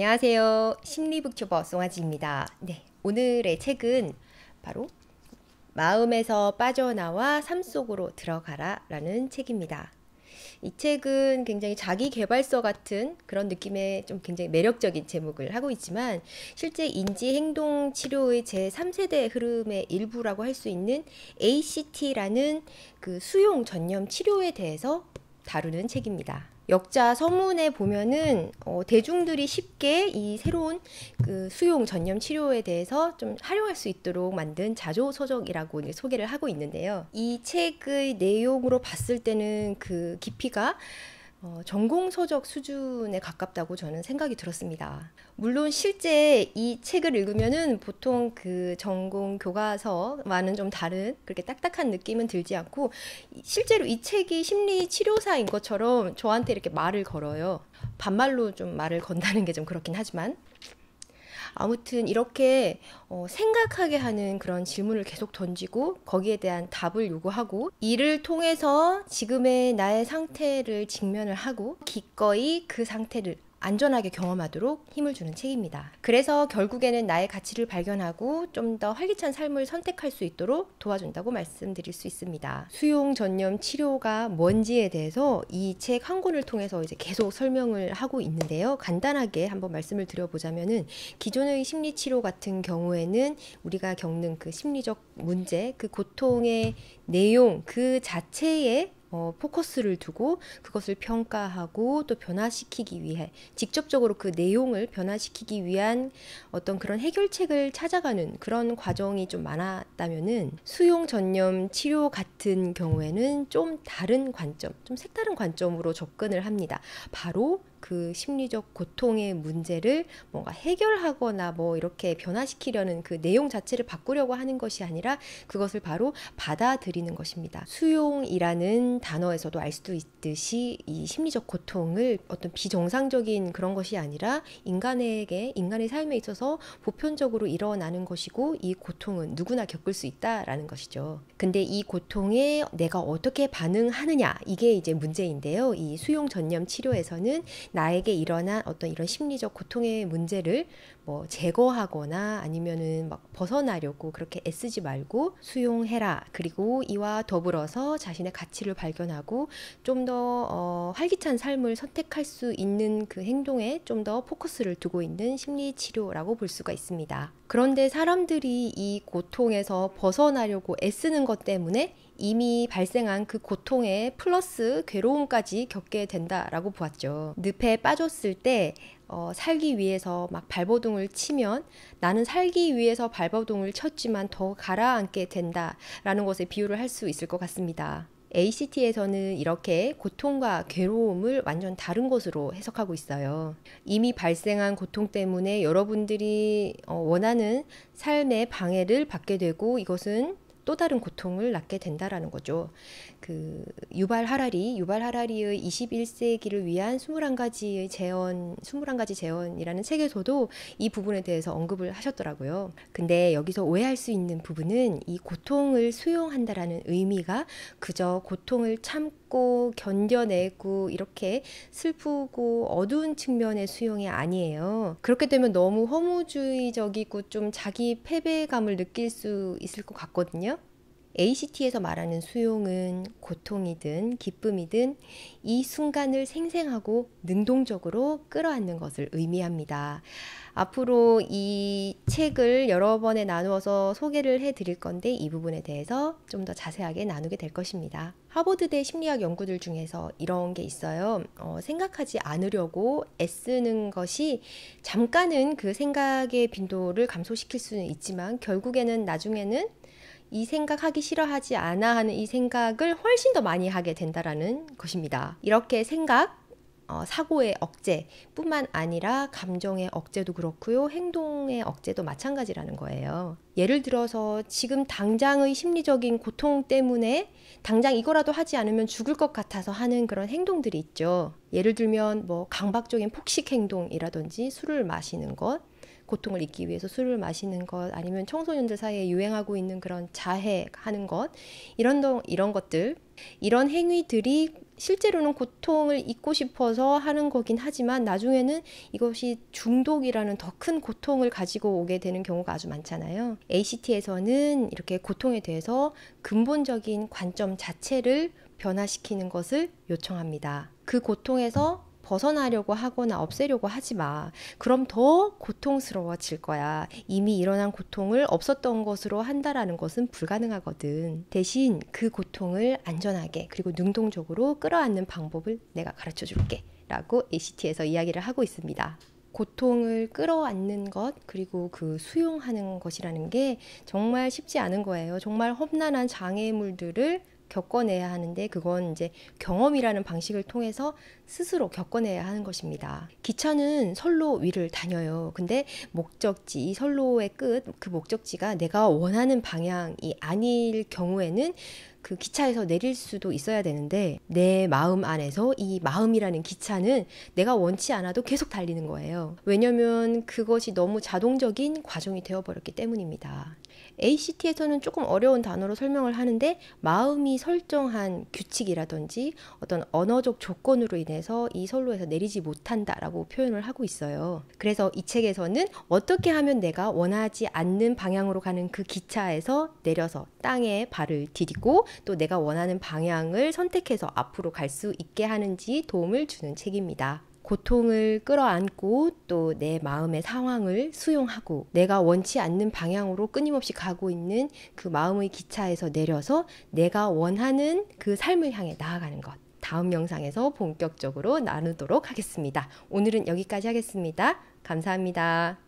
안녕하세요. 심리북튜버 송아지입니다. 네, 오늘의 책은 바로 마음에서 빠져나와 삶 속으로 들어가라 라는 책입니다. 이 책은 굉장히 자기 개발서 같은 그런 느낌의 좀 굉장히 매력적인 제목을 하고 있지만 실제 인지 행동 치료의 제 3세대 흐름의 일부라고 할 수 있는 ACT라는 그 수용 전념 치료에 대해서 다루는 책입니다. 역자 서문에 보면은 어, 대중들이 쉽게 이 새로운 그 수용 전염 치료에 대해서 좀 활용할 수 있도록 만든 자조 서적이라고 소개를 하고 있는데요. 이 책의 내용으로 봤을 때는 그 깊이가 어, 전공서적 수준에 가깝다고 저는 생각이 들었습니다. 물론 실제 이 책을 읽으면은 보통 그 전공 교과서와는 좀 다른 그렇게 딱딱한 느낌은 들지 않고 실제로 이 책이 심리 치료사인 것처럼 저한테 이렇게 말을 걸어요. 반말로 좀 말을 건다는 게 좀 그렇긴 하지만 아무튼 이렇게 어, 생각하게 하는 그런 질문을 계속 던지고 거기에 대한 답을 요구하고 이를 통해서 지금의 나의 상태를 직면을 하고 기꺼이 그 상태를 안전하게 경험하도록 힘을 주는 책입니다. 그래서 결국에는 나의 가치를 발견하고 좀 더 활기찬 삶을 선택할 수 있도록 도와준다고 말씀드릴 수 있습니다. 수용 전염 치료가 뭔지에 대해서 이 책 한 권을 통해서 이제 계속 설명을 하고 있는데요. 간단하게 한번 말씀을 드려보자면은 기존의 심리 치료 같은 경우에는 우리가 겪는 그 심리적 문제, 그 고통의 내용 그 자체에 어, 포커스를 두고 그것을 평가하고 또 변화시키기 위해 직접적으로 그 내용을 변화시키기 위한 어떤 그런 해결책을 찾아가는 그런 과정이 좀 많았다면은 수용 전염 치료 같은 경우에는 좀 다른 관점, 좀 색다른 관점으로 접근을 합니다. 바로 그 심리적 고통의 문제를 뭔가 해결하거나 뭐 이렇게 변화시키려는 그 내용 자체를 바꾸려고 하는 것이 아니라 그것을 바로 받아들이는 것입니다. 수용이라는 단어에서도 알 수도 있듯이 이 심리적 고통을 어떤 비정상적인 그런 것이 아니라 인간에게 인간의 삶에 있어서 보편적으로 일어나는 것이고 이 고통은 누구나 겪을 수 있다라는 것이죠. 근데 이 고통에 내가 어떻게 반응하느냐 이게 이제 문제인데요. 이 수용 전념 치료에서는 나에게 일어난 어떤 이런 심리적 고통의 문제를 뭐 제거하거나 아니면은 막 벗어나려고 그렇게 애쓰지 말고 수용해라. 그리고 이와 더불어서 자신의 가치를 발견하고 좀더 어, 활기찬 삶을 선택할 수 있는 그 행동에 좀 더 포커스를 두고 있는 심리 치료라고 볼 수가 있습니다. 그런데 사람들이 이 고통에서 벗어나려고 애쓰는 것 때문에 이미 발생한 그 고통에 플러스 괴로움까지 겪게 된다라고 보았죠. 늪에 빠졌을 때 어, 살기 위해서 막 발버둥을 치면 나는 살기 위해서 발버둥을 쳤지만 더 가라앉게 된다라는 것에 비유를 할 수 있을 것 같습니다. ACT에서는 이렇게 고통과 괴로움을 완전 다른 것으로 해석하고 있어요. 이미 발생한 고통 때문에 여러분들이 어, 원하는 삶의 방해를 받게 되고 이것은 또 다른 고통을 낳게 된다라는 거죠. 그 유발 하라리, 유발 하라리의 21세기를 위한 21가지의 재언, 21가지 재언이라는 책에서도 이 부분에 대해서 언급을 하셨더라고요. 근데 여기서 오해할 수 있는 부분은 이 고통을 수용한다라는 의미가 그저 고통을 참고 견뎌내고 이렇게 슬프고 어두운 측면의 수용이 아니에요. 그렇게 되면 너무 허무주의적이고 좀 자기 패배감을 느낄 수 있을 것 같거든요. ACT에서 말하는 수용은 고통이든 기쁨이든 이 순간을 생생하고 능동적으로 끌어안는 것을 의미합니다. 앞으로 이 책을 여러 번에 나누어서 소개를 해 드릴 건데 이 부분에 대해서 좀 더 자세하게 나누게 될 것입니다. 하버드대 심리학 연구들 중에서 이런 게 있어요. 어, 생각하지 않으려고 애쓰는 것이 잠깐은 그 생각의 빈도를 감소시킬 수는 있지만 결국에는 나중에는 이 생각하기 싫어하지 않아 하는 이 생각을 훨씬 더 많이 하게 된다라는 것입니다. 이렇게 생각, 어, 사고의 억제뿐만 아니라 감정의 억제도 그렇고요. 행동의 억제도 마찬가지라는 거예요. 예를 들어서 지금 당장의 심리적인 고통 때문에 당장 이거라도 하지 않으면 죽을 것 같아서 하는 그런 행동들이 있죠. 예를 들면 뭐 강박적인 폭식 행동이라든지 술을 마시는 것, 고통을 잊기 위해서 술을 마시는 것 아니면 청소년들 사이에 유행하고 있는 그런 자해하는 것 이런 동, 이런 것들 이런 행위들이 실제로는 고통을 잊고 싶어서 하는 거긴 하지만 나중에는 이것이 중독이라는 더 큰 고통을 가지고 오게 되는 경우가 아주 많잖아요. ACT에서는 이렇게 고통에 대해서 근본적인 관점 자체를 변화시키는 것을 요청합니다. 그 고통에서 벗어나려고 하거나 없애려고 하지 마. 그럼 더 고통스러워질 거야. 이미 일어난 고통을 없었던 것으로 한다라는 것은 불가능하거든. 대신 그 고통을 안전하게 그리고 능동적으로 끌어안는 방법을 내가 가르쳐 줄게. 라고 ACT에서 이야기를 하고 있습니다. 고통을 끌어안는 것 그리고 그 수용하는 것이라는 게 정말 쉽지 않은 거예요. 정말 험난한 장애물들을 겪어내야 하는데 그건 이제 경험이라는 방식을 통해서 스스로 겪어내야 하는 것입니다. 기차는 선로 위를 다녀요. 근데 목적지, 이 선로의 끝, 그 목적지가 내가 원하는 방향이 아닐 경우에는 그 기차에서 내릴 수도 있어야 되는데 내 마음 안에서 이 마음이라는 기차는 내가 원치 않아도 계속 달리는 거예요. 왜냐면 그것이 너무 자동적인 과정이 되어버렸기 때문입니다. ACT에서는 조금 어려운 단어로 설명을 하는데 마음이 설정한 규칙이라든지 어떤 언어적 조건으로 인해서 이 선로에서 내리지 못한다라고 표현을 하고 있어요. 그래서 이 책에서는 어떻게 하면 내가 원하지 않는 방향으로 가는 그 기차에서 내려서 땅에 발을 디디고 또 내가 원하는 방향을 선택해서 앞으로 갈 수 있게 하는지 도움을 주는 책입니다. 고통을 끌어안고 또 내 마음의 상황을 수용하고 내가 원치 않는 방향으로 끊임없이 가고 있는 그 마음의 기차에서 내려서 내가 원하는 그 삶을 향해 나아가는 것. 다음 영상에서 본격적으로 나누도록 하겠습니다. 오늘은 여기까지 하겠습니다. 감사합니다.